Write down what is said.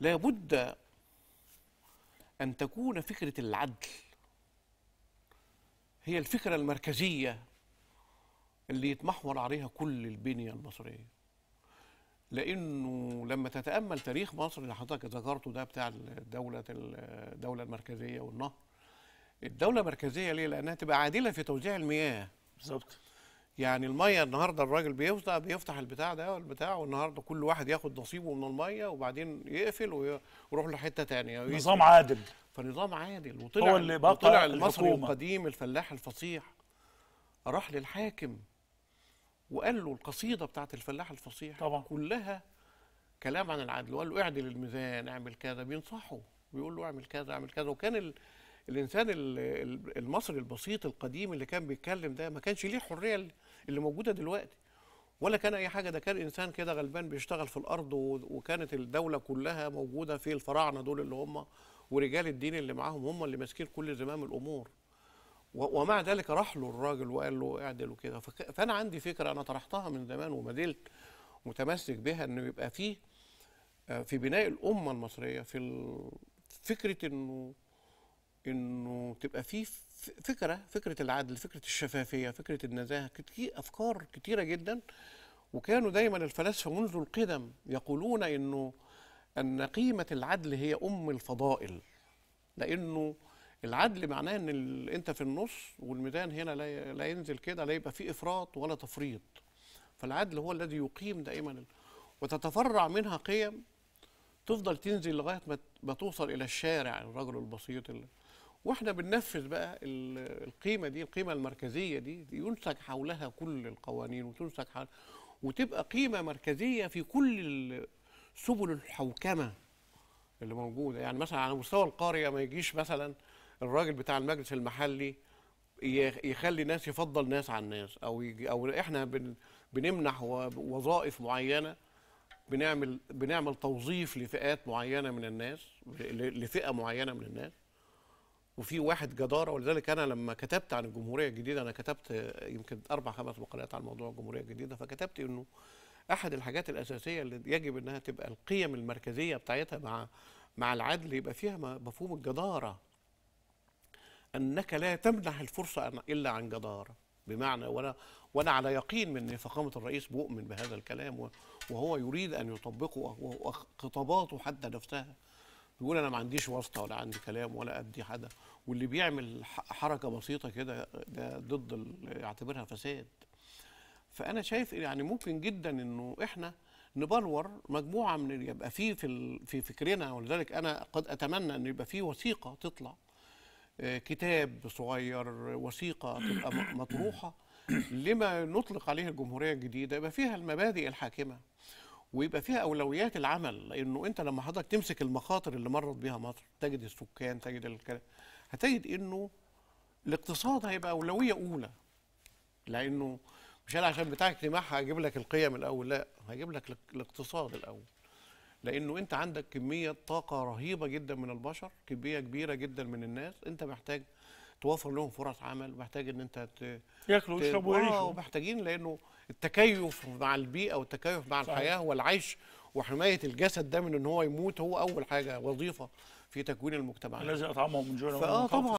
لابد أن تكون فكرة العدل هي الفكرة المركزية اللي يتمحور عليها كل البنية المصرية لانه لما تتامل تاريخ مصر اللي حضرتك ذكرته ده بتاع الدوله الدوله المركزيه والنهر الدوله المركزيه ليه لانها تبقى عادله في توزيع المياه بالظبط يعني الميه النهارده الراجل بيفتح بيفتح البتاع ده والبتاع والنهارده كل واحد ياخد نصيبه من الميه وبعدين يقفل ويروح لحته ثانيه نظام عادل فنظام عادل وطلع هو اللي بقى وطلع المصري القديم الفلاح الفصيح راح للحاكم وقال له القصيده بتاعت الفلاح الفصيح طبعا. كلها كلام عن العدل وقال له اعدل الميزان اعمل كذا بينصحه بيقول له اعمل كذا اعمل كذا وكان الانسان المصري البسيط القديم اللي كان بيتكلم ده ما كانش ليه الحريه اللي موجوده دلوقتي ولا كان اي حاجه ده كان انسان كده غلبان بيشتغل في الارض وكانت الدوله كلها موجوده في الفراعنه دول اللي هم ورجال الدين اللي معاهم هم اللي ماسكين كل زمام الامور ومع ذلك راح له الراجل وقال له اعدل وكده فانا عندي فكره انا طرحتها من زمان وما زلت متمسك بها انه يبقى فيه آه، في بناء الامه المصريه في فكره انه انه تبقى في فكره فكره العدل فكره الشفافيه فكره النزاهه كتير افكار كتيره جدا وكانوا دايما الفلاسفه منذ القدم يقولون انه ان قيمه العدل هي ام الفضائل لانه العدل معناه ان انت في النص والميزان هنا لا, لا ينزل كده لا يبقى فيه افراط ولا تفريط فالعدل هو الذي يقيم دائما وتتفرع منها قيم تفضل تنزل لغايه ما توصل الى الشارع الرجل البسيط اللي واحنا بننفذ بقى القيمه دي القيمه المركزيه دي ينسج حولها كل القوانين وتنسج حول وتبقى قيمه مركزيه في كل سبل الحوكمه اللي موجوده يعني مثلا على مستوى القريه ما يجيش مثلا الراجل بتاع المجلس المحلي يخلي ناس يفضل ناس عن ناس او يجي او احنا بن بنمنح وظائف معينه بنعمل بنعمل توظيف لفئات معينه من الناس لفئه معينه من الناس وفي واحد جداره ولذلك انا لما كتبت عن الجمهوريه الجديده انا كتبت يمكن اربع خمس مقالات عن موضوع الجمهوريه الجديده فكتبت انه احد الحاجات الاساسيه اللي يجب انها تبقى القيم المركزيه بتاعتها مع مع العدل يبقى فيها مفهوم الجداره انك لا تمنح الفرصه الا عن جداره بمعنى وانا وانا على يقين من فخامه الرئيس بؤمن بهذا الكلام وهو يريد ان يطبقه وخطاباته حتى نفسها يقول انا ما عنديش واسطه ولا عندي كلام ولا ادي حدا واللي بيعمل حركه بسيطه كده ده ضد يعتبرها فساد فانا شايف يعني ممكن جدا انه احنا نبلور مجموعه من يبقى فيه في في فكرنا ولذلك انا قد اتمنى ان يبقى فيه وثيقه تطلع آه، كتاب صغير وثيقه تبقى مطروحه لما نطلق عليه الجمهوريه الجديده يبقى فيها المبادئ الحاكمه ويبقى فيها اولويات العمل لانه انت لما حضرتك تمسك المخاطر اللي مرت بيها مصر تجد السكان تجد الكلام هتجد انه الاقتصاد هيبقى اولويه اولى لانه مش انا عشان بتاع اجتماع هجيب لك القيم الاول لا هجيب لك الاقتصاد الاول لانه انت عندك كميه طاقه رهيبه جدا من البشر كميه كبيره جدا من الناس انت محتاج توفر لهم فرص عمل ومحتاج ان انت ت... ياكلوا ويشربوا ويعيشوا آه، ومحتاجين لانه التكيف مع البيئه والتكيف مع صحيح. الحياه هو العيش وحمايه الجسد ده من ان هو يموت هو اول حاجه وظيفه في تكوين المجتمع الذي اطعمهم من جوع فاه طبعا